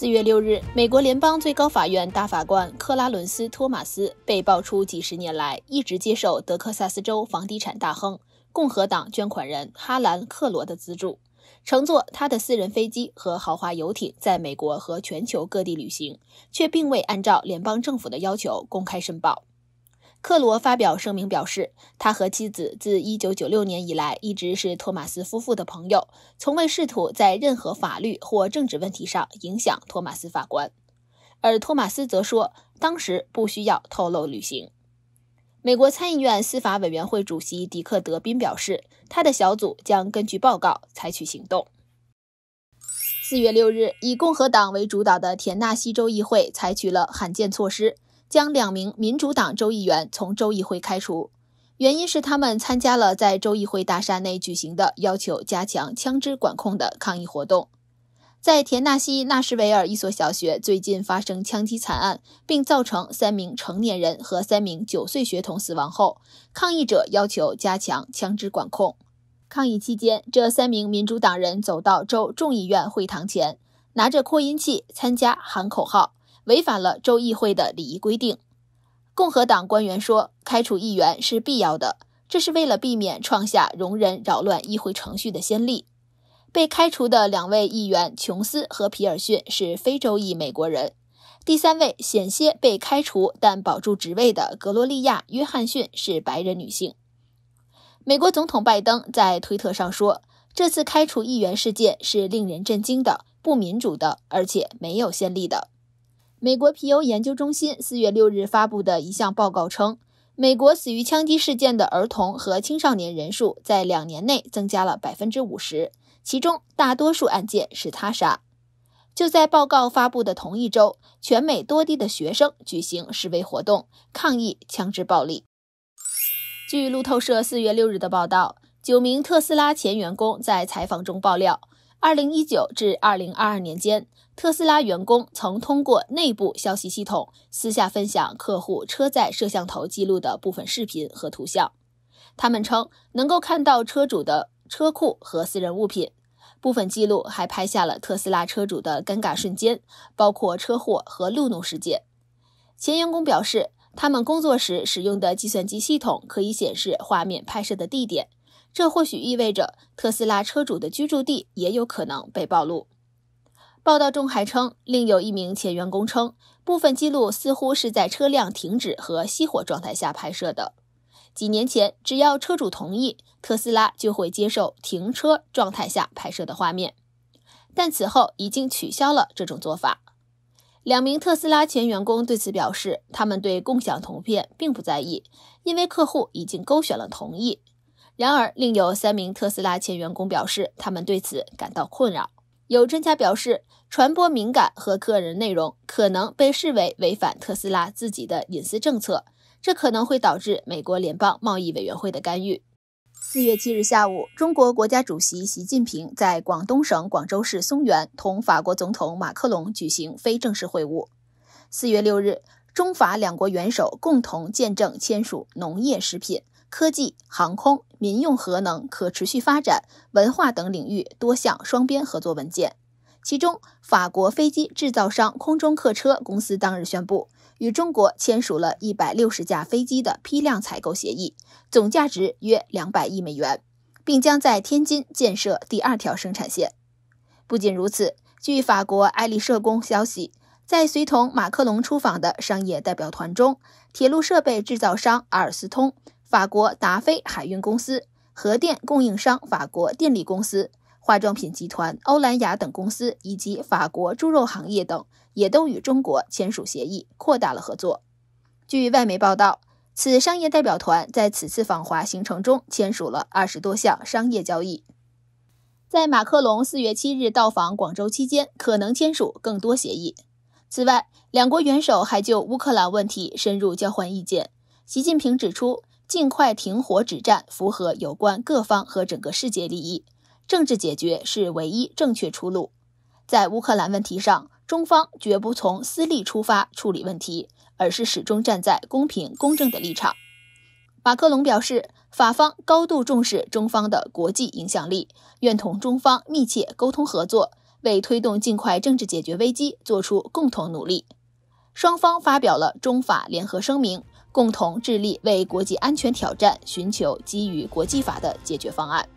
四月六日，美国联邦最高法院大法官克拉伦斯·托马斯被爆出，几十年来一直接受德克萨斯州房地产大亨、共和党捐款人哈兰·克罗的资助，乘坐他的私人飞机和豪华游艇在美国和全球各地旅行，却并未按照联邦政府的要求公开申报。克罗发表声明表示，他和妻子自1996年以来一直是托马斯夫妇的朋友，从未试图在任何法律或政治问题上影响托马斯法官。而托马斯则说，当时不需要透露旅行。美国参议院司法委员会主席迪克·德宾表示，他的小组将根据报告采取行动。4月6日，以共和党为主导的田纳西州议会采取了罕见措施。将两名民主党州议员从州议会开除，原因是他们参加了在州议会大厦内举行的要求加强枪支管控的抗议活动。在田纳西纳什维尔一所小学最近发生枪击惨案，并造成三名成年人和三名九岁学童死亡后，抗议者要求加强枪支管控。抗议期间，这三名民主党人走到州众议院会堂前，拿着扩音器参加喊口号。违反了州议会的礼仪规定，共和党官员说，开除议员是必要的，这是为了避免创下容忍扰乱议会程序的先例。被开除的两位议员琼斯和皮尔逊是非洲裔美国人，第三位险些被开除但保住职位的格罗利亚·约翰逊是白人女性。美国总统拜登在推特上说，这次开除议员事件是令人震惊的、不民主的，而且没有先例的。美国皮尤研究中心四月六日发布的一项报告称，美国死于枪击事件的儿童和青少年人数在两年内增加了百分之五十，其中大多数案件是他杀。就在报告发布的同一周，全美多地的学生举行示威活动，抗议枪支暴力。据路透社四月六日的报道，九名特斯拉前员工在采访中爆料。二零一九至二零二二年间，特斯拉员工曾通过内部消息系统私下分享客户车载摄像头记录的部分视频和图像。他们称能够看到车主的车库和私人物品。部分记录还拍下了特斯拉车主的尴尬瞬间，包括车祸和路怒事件。前员工表示，他们工作时使用的计算机系统可以显示画面拍摄的地点。这或许意味着特斯拉车主的居住地也有可能被暴露。报道中还称，另有一名前员工称，部分记录似乎是在车辆停止和熄火状态下拍摄的。几年前，只要车主同意，特斯拉就会接受停车状态下拍摄的画面，但此后已经取消了这种做法。两名特斯拉前员工对此表示，他们对共享图片并不在意，因为客户已经勾选了同意。然而，另有三名特斯拉前员工表示，他们对此感到困扰。有专家表示，传播敏感和个人内容可能被视为违反特斯拉自己的隐私政策，这可能会导致美国联邦贸易委员会的干预。四月七日下午，中国国家主席习近平在广东省广州市松原同法国总统马克龙举行非正式会晤。四月六日，中法两国元首共同见证签署农业、食品、科技、航空。民用核能、可持续发展、文化等领域多项双边合作文件。其中，法国飞机制造商空中客车公司当日宣布，与中国签署了一百六十架飞机的批量采购协议，总价值约两百亿美元，并将在天津建设第二条生产线。不仅如此，据法国埃利社工消息，在随同马克龙出访的商业代表团中，铁路设备制造商阿尔斯通。法国达菲海运公司、核电供应商法国电力公司、化妆品集团欧莱雅等公司，以及法国猪肉行业等，也都与中国签署协议，扩大了合作。据外媒报道，此商业代表团在此次访华行程中签署了二十多项商业交易。在马克龙四月七日到访广州期间，可能签署更多协议。此外，两国元首还就乌克兰问题深入交换意见。习近平指出。尽快停火止战，符合有关各方和整个世界利益。政治解决是唯一正确出路。在乌克兰问题上，中方绝不从私利出发处理问题，而是始终站在公平公正的立场。马克龙表示，法方高度重视中方的国际影响力，愿同中方密切沟通合作，为推动尽快政治解决危机作出共同努力。双方发表了中法联合声明。共同致力为国际安全挑战寻求基于国际法的解决方案。